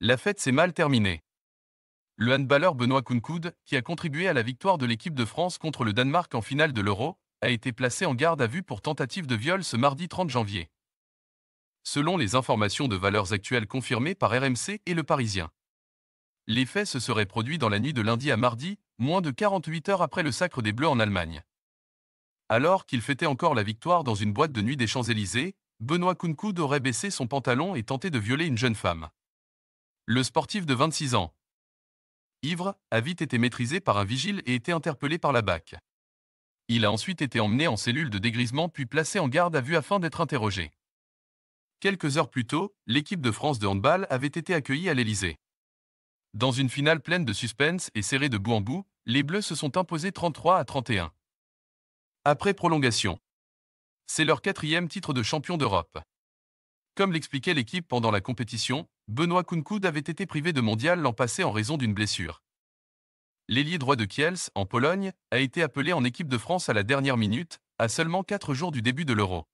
La fête s'est mal terminée. Le handballeur Benoît Kunkoud, qui a contribué à la victoire de l'équipe de France contre le Danemark en finale de l'Euro, a été placé en garde à vue pour tentative de viol ce mardi 30 janvier. Selon les informations de valeurs actuelles confirmées par RMC et Le Parisien. l'effet se serait produit dans la nuit de lundi à mardi, moins de 48 heures après le sacre des Bleus en Allemagne. Alors qu'il fêtait encore la victoire dans une boîte de nuit des Champs-Élysées, Benoît Kunkoud aurait baissé son pantalon et tenté de violer une jeune femme. Le sportif de 26 ans, ivre, a vite été maîtrisé par un vigile et été interpellé par la BAC. Il a ensuite été emmené en cellule de dégrisement puis placé en garde à vue afin d'être interrogé. Quelques heures plus tôt, l'équipe de France de handball avait été accueillie à l'Elysée. Dans une finale pleine de suspense et serrée de bout en bout, les Bleus se sont imposés 33 à 31. Après prolongation. C'est leur quatrième titre de champion d'Europe. Comme l'expliquait l'équipe pendant la compétition, Benoît Kunkoud avait été privé de mondial l'an passé en raison d'une blessure. L'ailier droit de Kielce, en Pologne, a été appelé en équipe de France à la dernière minute, à seulement 4 jours du début de l'Euro.